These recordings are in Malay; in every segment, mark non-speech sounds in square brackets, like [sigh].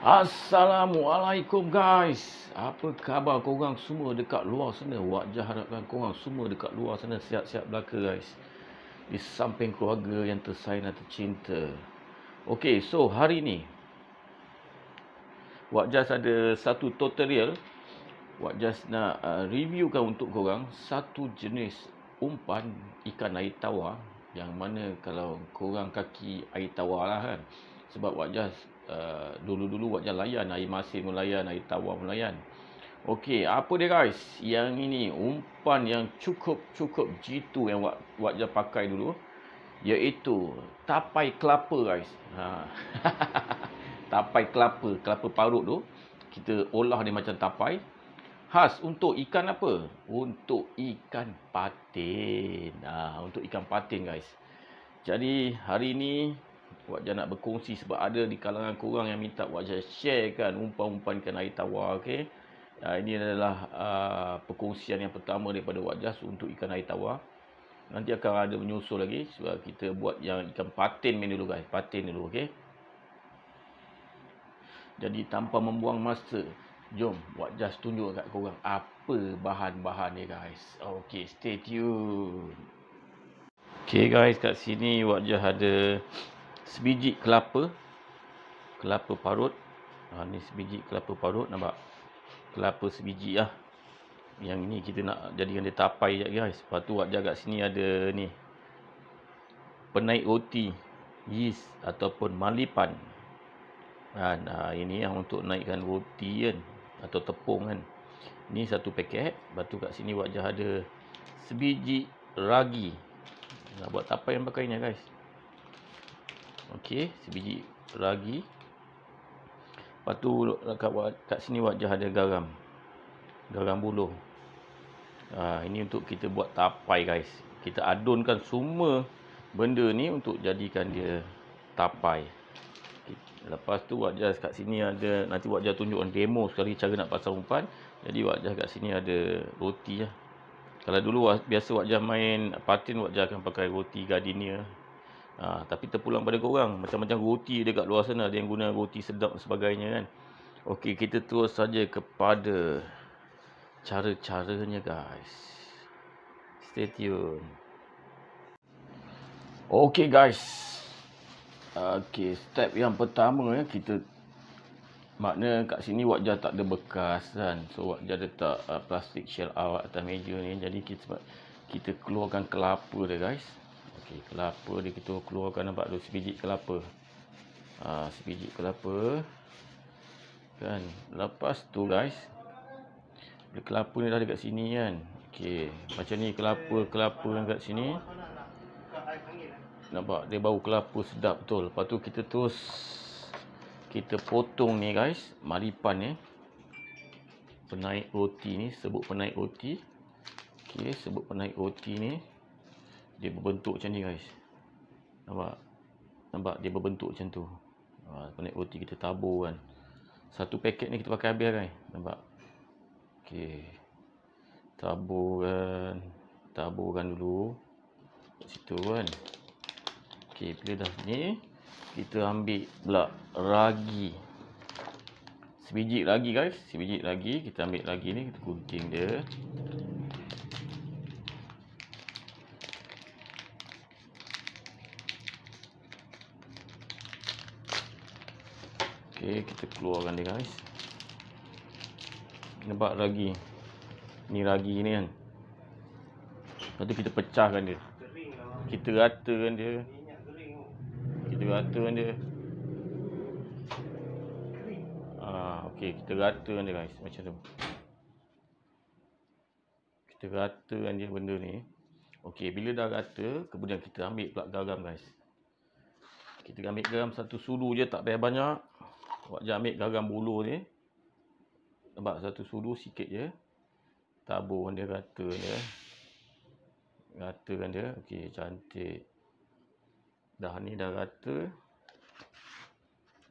Assalamualaikum guys Apa khabar korang semua dekat luar sana Wajah harapkan korang semua dekat luar sana Siap-siap belaka guys Di samping keluarga yang tersayang dan tercinta Okay so hari ni Wajah ada satu tutorial Wajah nak uh, reviewkan untuk korang Satu jenis umpan ikan air tawar Yang mana kalau korang kaki air tawar lah kan sebab wajah uh, dulu-dulu wajah layan air masih melayan air tawar melayan okey apa dia guys yang ini umpan yang cukup cukup jitu yang wajah pakai dulu iaitu tapai kelapa guys ha [laughs] tapai kelapa kelapa parut tu kita olah dia macam tapai khas untuk ikan apa untuk ikan patin ha untuk ikan patin guys jadi hari ini Wajah nak berkongsi sebab ada di kalangan korang yang minta wajah Jah kan umpan-umpankan air tawar. Okay? Uh, ya, ini adalah uh, perkongsian yang pertama daripada wajah untuk ikan air tawar. Nanti akan ada menyusul lagi sebab kita buat yang ikan patin main dulu guys. Patin dulu, okay. Jadi tanpa membuang masa, jom wajah tunjuk kat korang apa bahan-bahan dia guys. Okay stay tune. Okay guys, kat sini wajah ada sebiji kelapa kelapa parut ha ni sebiji kelapa parut nampak kelapa sebiji ah yang ni kita nak jadikan dia tapai je guys lepas tu ada kat sini ada ni penaik roti yeast ataupun malipan kan Nah, ini yang untuk naikkan roti kan atau tepung kan ni satu paket batu kat sini wajah ada sebiji ragi nak buat tapai yang pakainya guys Okey, sebiji ragi. Lepas tu kat, kat sini wajah ada garam. Garam buluh. Ha, ini untuk kita buat tapai guys. Kita adunkan semua benda ni untuk jadikan dia tapai. Lepas tu wajah kat sini ada nanti wajah tunjukkan demo sekali cara nak pasang umpan. Jadi wajah kat sini ada roti lah. Kalau dulu biasa wajah main patin wajah akan pakai roti gardenia. Ha, tapi terpulang pada korang. Macam-macam roti dekat luar sana. Ada yang guna roti sedap dan sebagainya kan. Okey, kita terus saja kepada cara-caranya guys. Stay tuned. Okey guys. Okey, step yang pertama ya. Kita makna kat sini wajah tak ada bekas kan. So wajah ada tak uh, plastik shell awak atas meja ni. Jadi kita kita keluarkan kelapa dia guys okay, kelapa dia kita keluarkan nampak tu sebiji kelapa ha, sebiji kelapa kan lepas tu guys dia kelapa ni dah dekat sini kan okay. macam ni kelapa kelapa yang dekat sini nampak dia bau kelapa sedap betul lepas tu kita terus kita potong ni guys maripan ni penaik roti ni sebut penaik roti okey sebut penaik roti ni dia berbentuk macam ni guys nampak nampak dia berbentuk macam tu ha, panik roti kita tabur kan satu paket ni kita pakai habis kan nampak ok taburkan taburkan dulu kat situ kan ok bila dah ni kita ambil pula ragi sebiji lagi guys sebiji lagi kita ambil lagi ni kita gunting dia Okey, kita keluarkan dia guys. Nampak ragi. Ni ragi ni kan. Lepas tu kita pecahkan dia. Kita ratakan dia. Kita ratakan dia. Ah, okey, kita ratakan dia guys, macam tu. Kita ratakan dia benda ni. Okey, bila dah rata, kemudian kita ambil pula garam guys. Kita ambil garam satu sudu je, tak payah banyak awak jangan ambil garam bulu ni nampak satu sudu sikit je tabur dia rata dia ratakan dia ok cantik dah ni dah rata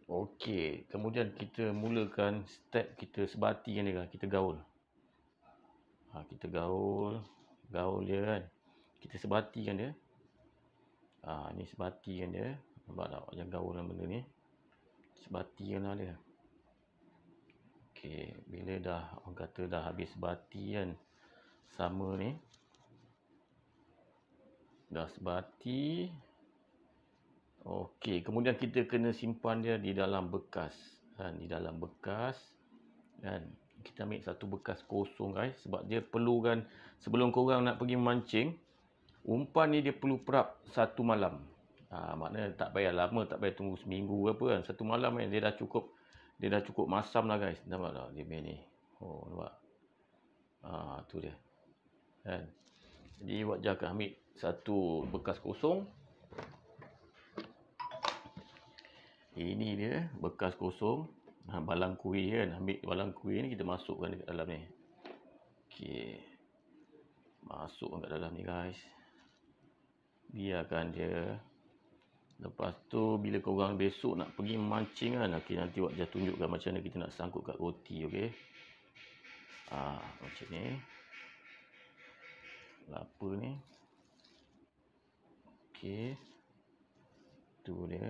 ok kemudian kita mulakan step kita sebati kan dia kan. kita gaul ha, kita gaul gaul dia kan kita sebati kan dia ha, ni sebati kan dia nampak tak macam gaul dengan benda ni sebati kan ada okey bila dah orang kata dah habis sebati kan sama ni dah sebati Okay, kemudian kita kena simpan dia di dalam bekas kan di dalam bekas kan kita ambil satu bekas kosong guys sebab dia perlu perlukan sebelum korang nak pergi memancing umpan ni dia perlu perap satu malam Ha, maknanya tak payah lama, tak payah tunggu seminggu ke apa kan. Satu malam kan, dia dah cukup, dia dah cukup masam lah guys. Nampak tak dia punya ni? Oh, nampak? Ha, tu dia. Kan? Jadi, wajah akan ambil satu bekas kosong. Ini dia, bekas kosong. Ha, balang kuih kan. Ambil balang kuih ni, kita masukkan dekat dalam ni. Okay. Masukkan dekat dalam ni guys. Biarkan dia Lepas tu bila kau orang besok nak pergi mancing kan, okey nanti buat dia tunjukkan macam mana kita nak sangkut kat roti, okay? Ah, macam ni. Lapa lah, ni. okay, Tu dia.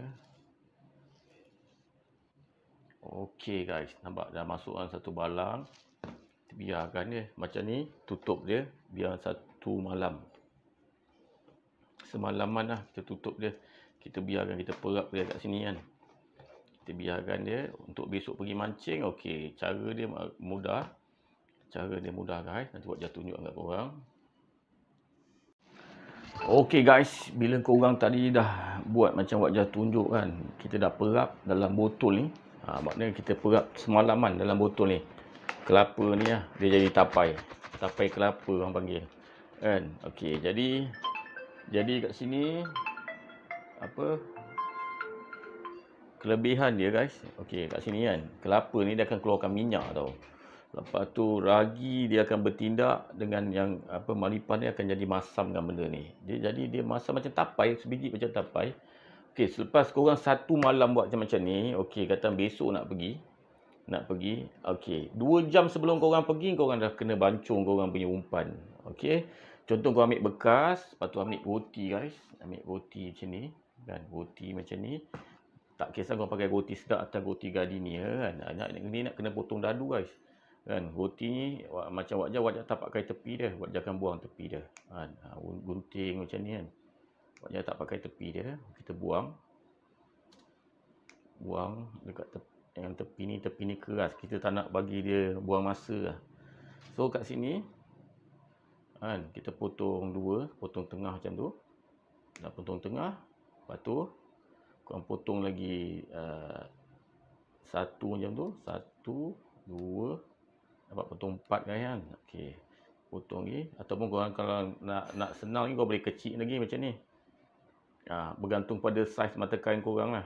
Okey guys, nampak dah masukkan satu balang. Biarkan dia macam ni, tutup dia biar satu malam. Semalaman lah kita tutup dia kita biarkan kita perap dia kat sini kan kita biarkan dia untuk besok pergi mancing okey cara dia mudah cara dia mudah guys nanti buat jatuh tunjuk kat korang okey guys bila kau orang tadi dah buat macam buat jatuh tunjuk kan kita dah perap dalam botol ni ha, maknanya kita perap semalaman dalam botol ni kelapa ni lah dia jadi tapai tapai kelapa orang panggil kan okey jadi jadi kat sini apa kelebihan dia guys. Okey, kat sini kan. Kelapa ni dia akan keluarkan minyak tau. Lepas tu ragi dia akan bertindak dengan yang apa malipan ni akan jadi masam dengan benda ni. Dia jadi dia masam macam tapai, sebiji macam tapai. Okey, selepas korang satu malam buat macam-macam ni, okey, kata besok nak pergi nak pergi. Okey, dua jam sebelum korang pergi, korang dah kena bancung korang punya umpan. Okey, contoh korang ambil bekas, lepas tu ambil roti guys. Ambil roti macam ni kan goti macam ni tak kisah kau pakai goti sedap atau goti gardenia ya kan anak ah, ni nak kena potong dadu guys kan goti ni macam wajah wajah tak pakai tepi dia buat jangan buang tepi dia kan ah, gunting macam ni kan wajah tak pakai tepi dia kita buang buang dekat tepi yang tepi ni tepi ni keras kita tak nak bagi dia buang masa lah. so kat sini kan kita potong dua potong tengah macam tu nak potong tengah Lepas tu korang potong lagi uh, satu macam tu, satu, dua, dapat potong empat kan kan. Okey. Potong lagi ataupun korang kalau nak nak senang ni kau boleh kecil lagi macam ni. Ha, bergantung pada saiz mata kain korang lah.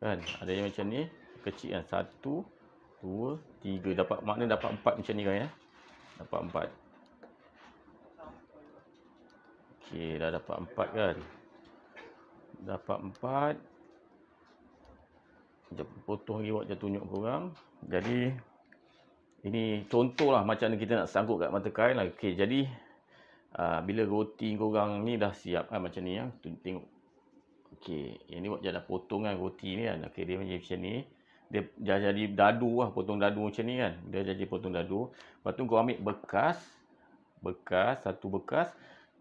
Kan? Ada yang macam ni, kecil kan. Satu, dua, tiga. Dapat, makna dapat empat macam ni kan ya. Dapat empat. Okey, dah dapat empat kan dapat 4 jap potong lagi buat dia tunjuk korang jadi ini contohlah macam mana kita nak sanggup kat mata kain lah Okay, jadi uh, bila roti korang ni dah siap kan macam ni ya tengok okey ini buat dia potongan potong kan roti ni kan okey dia macam ni dia dah jadi dadu lah potong dadu macam ni kan dia jadi potong dadu lepas tu kau ambil bekas bekas satu bekas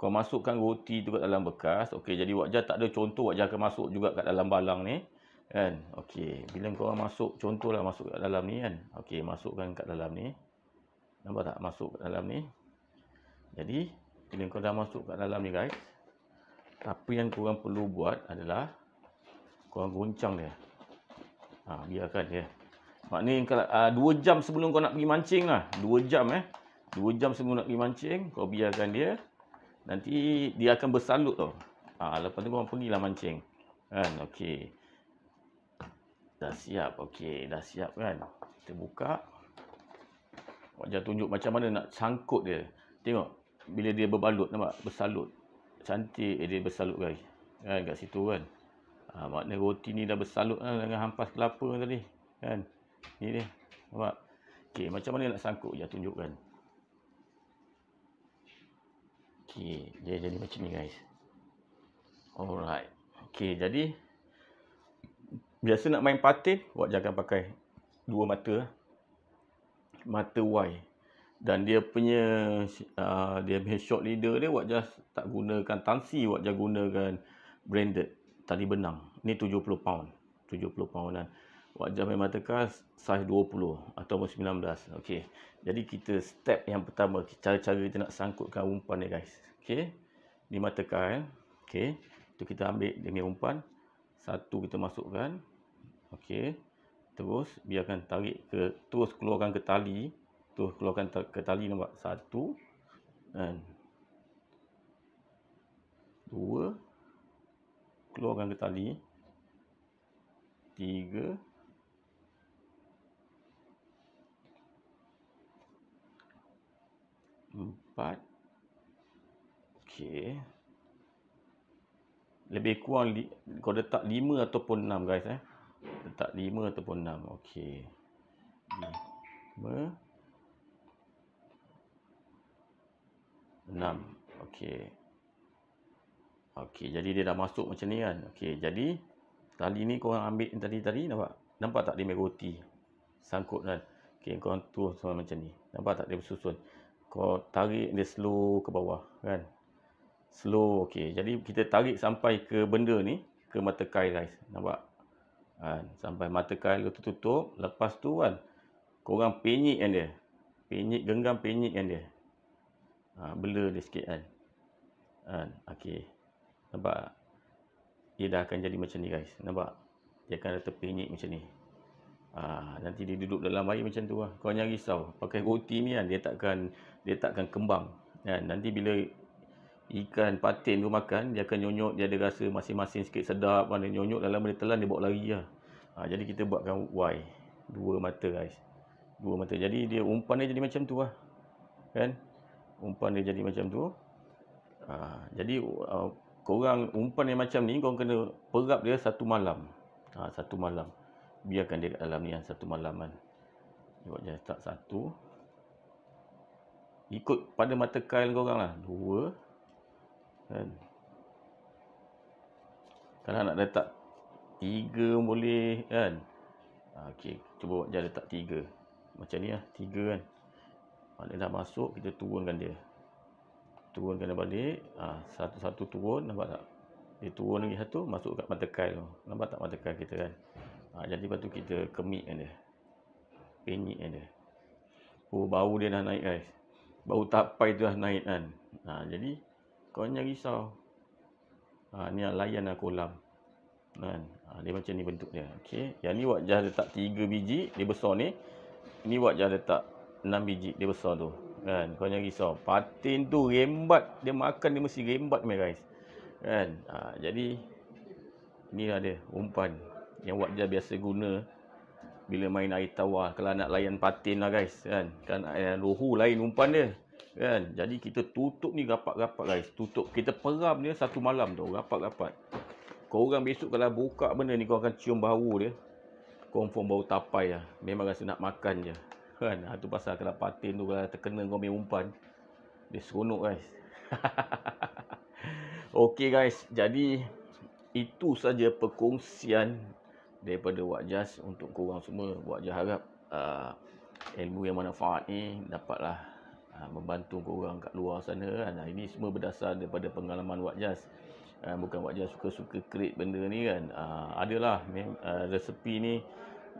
kau masukkan roti tu kat dalam bekas okey jadi wajah tak ada contoh wajah akan masuk juga kat dalam balang ni kan okey bila kau orang masuk contohlah masuk kat dalam ni kan okey masukkan kat dalam ni nampak tak masuk kat dalam ni jadi bila kau dah masuk kat dalam ni guys apa yang kau perlu buat adalah kau orang goncang dia ha biarkan dia maknanya kalau uh, ah, 2 jam sebelum kau nak pergi mancing lah 2 jam eh 2 jam sebelum nak pergi mancing kau biarkan dia Nanti dia akan bersalut tau. Ha, lepas tu korang lah mancing. Kan? Okey. Dah siap. Okey. Dah siap kan? Kita buka. Wajah tunjuk macam mana nak sangkut dia. Tengok. Bila dia berbalut. Nampak? Bersalut. Cantik eh, dia bersalut guys. Kan? Kat situ kan? Ha, makna roti ni dah bersalut kan? dengan hampas kelapa tadi. Kan? Ni dia. Nampak? Okey. Macam mana nak sangkut? Wajar tunjukkan. Okey, dia jadi macam ni guys. Alright. Okey, jadi biasa nak main patin, awak jangan pakai dua mata. Mata Y. Dan dia punya uh, dia punya short leader dia awak just tak gunakan tansi, awak just gunakan branded tali benang. Ni 70 pound. 70 pound kan. Awak jangan main mata kas saiz 20 atau 19. Okey. Jadi kita step yang pertama, cara-cara kita nak sangkutkan umpan ni guys. Okey. Ni mata kail. Okey. Tu kita ambil demi umpan. Satu kita masukkan. Okey. Terus biarkan tarik ke terus keluarkan ke tali. Terus keluarkan ke tali nampak. Satu. Dan dua. Keluarkan ke tali. Tiga. Tiga. empat, okay. Lebih kurang, kau letak lima ataupun enam guys eh. Letak lima ataupun enam, okay. Lima. Enam, okay. Okay, jadi dia dah masuk macam ni kan. Okay, jadi tali ni korang ambil tadi-tadi, nampak? Nampak tak dia main Sangkut kan? Okay, korang tu sama macam ni. Nampak tak dia bersusun? kau tarik dia slow ke bawah kan slow okay. jadi kita tarik sampai ke benda ni ke mata kail guys nampak ha, sampai mata kail tu tutup lepas tu kan kau orang penyik kan dia penyik genggam penyik kan dia ha, blur dia sikit kan ha, kan? okey nampak dia dah akan jadi macam ni guys nampak dia akan terpenyik macam ni Ha, nanti dia duduk dalam air macam tu lah. Kau jangan risau. Pakai roti ni kan, dia takkan dia takkan kembang. Kan? Nanti bila ikan patin tu makan, dia akan nyonyok, dia ada rasa masing-masing sikit sedap. Mana nyonyok dalam dia telan, dia bawa lari lah. Ha, jadi kita buatkan Y. Dua mata guys. Dua mata. Jadi dia umpan dia jadi macam tu lah. Kan? Umpan dia jadi macam tu. Ha, jadi uh, korang umpan yang macam ni, korang kena perap dia satu malam. Ha, satu malam biarkan dia kat dalam ni yang satu malam kan buat je tak satu ikut pada mata kail kau orang lah dua kan kalau nak letak tiga boleh kan ah, okay cuba buat jalan letak tiga macam ni lah tiga kan maknanya dah masuk kita turunkan dia turunkan dia balik ah, satu-satu ha, turun nampak tak dia turun lagi satu masuk kat mata kail tu nampak tak mata kail kita kan Ha, jadi lepas tu kita kemik kan dia. Penyik kan dia. Oh, bau dia dah naik guys. Bau tapai tu dah naik kan. Ha, jadi, kau jangan risau. Ha, ni lah layan lah kolam. Kan? Ha, dia macam ni bentuk dia. Okay. Yang ni wajah letak 3 biji. Dia besar ni. Ni wajah letak 6 biji. Dia besar tu. Kan? Kau jangan risau. Patin tu rembat. Dia makan dia mesti rembat me guys. Kan? Ha, jadi, inilah dia. Umpan. Umpan yang wajah biasa guna bila main air tawar kalau nak layan patin lah guys kan kan eh, lohu lain umpan dia kan jadi kita tutup ni rapat-rapat guys tutup kita peram dia satu malam tu rapat-rapat kau orang besok kalau buka benda ni kau akan cium bau dia confirm bau tapai lah memang rasa nak makan je kan itu ha, pasal kalau patin tu kalau terkena kau main umpan dia seronok guys [laughs] Okey guys, jadi itu saja perkongsian daripada wajaz untuk korang semua wajaz harap uh, ilmu yang manfaat ni dapatlah uh, membantu korang kat luar sana kan nah, ini semua berdasar daripada pengalaman wajaz uh, bukan wajaz suka-suka create benda ni kan uh, adalah uh, resepi ni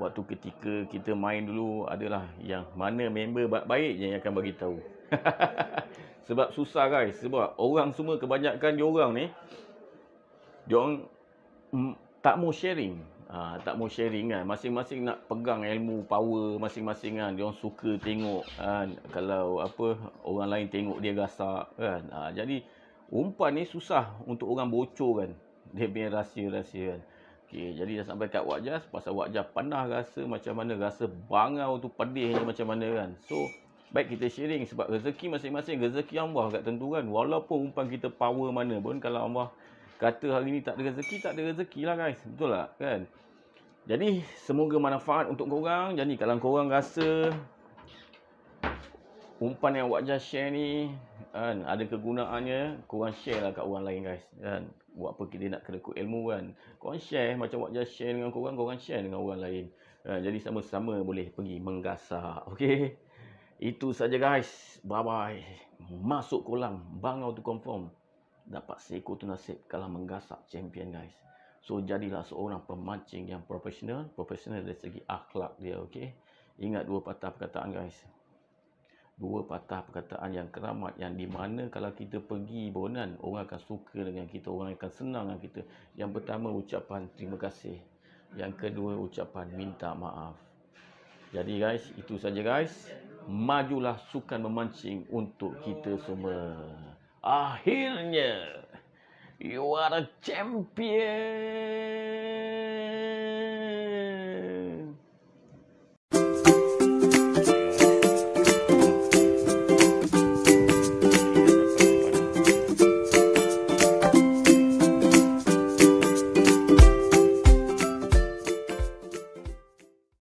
waktu ketika kita main dulu adalah yang mana member baik-baik yang akan bagi tahu [laughs] sebab susah guys sebab orang semua kebanyakan diorang ni diorang mm, tak mau sharing Aa, ha, tak mau sharing kan masing-masing nak pegang ilmu power masing-masing kan dia orang suka tengok kan kalau apa orang lain tengok dia gasak kan Aa, ha, jadi umpan ni susah untuk orang bocor kan dia punya rahsia-rahsia kan okay, jadi dah sampai kat wajah pasal wajah pandah rasa macam mana rasa bangau tu pedihnya macam mana kan so baik kita sharing sebab rezeki masing-masing rezeki Allah kat tentukan walaupun umpan kita power mana pun kalau Allah kata hari ini tak ada rezeki, tak ada rezeki lah guys. Betul lah Kan? Jadi, semoga manfaat untuk korang. Jadi, kalau korang rasa umpan yang wajah share ni kan, ada kegunaannya, korang share lah kat orang lain guys. Kan? Buat apa kita nak kerekut ilmu kan. Korang share, macam wajah share dengan korang, korang share dengan orang lain. Kan? Jadi, sama-sama boleh pergi menggasak. Okay? Itu saja guys. Bye-bye. Masuk kolam. Bangau tu confirm dapat seekor tu nasib kalau menggasak champion guys. So jadilah seorang pemancing yang profesional, profesional dari segi akhlak dia, okey. Ingat dua patah perkataan guys. Dua patah perkataan yang keramat yang di mana kalau kita pergi bonan orang akan suka dengan kita, orang akan senang dengan kita. Yang pertama ucapan terima kasih. Yang kedua ucapan minta maaf. Jadi guys, itu saja guys. Majulah sukan memancing untuk kita semua. are ah, You are a champion.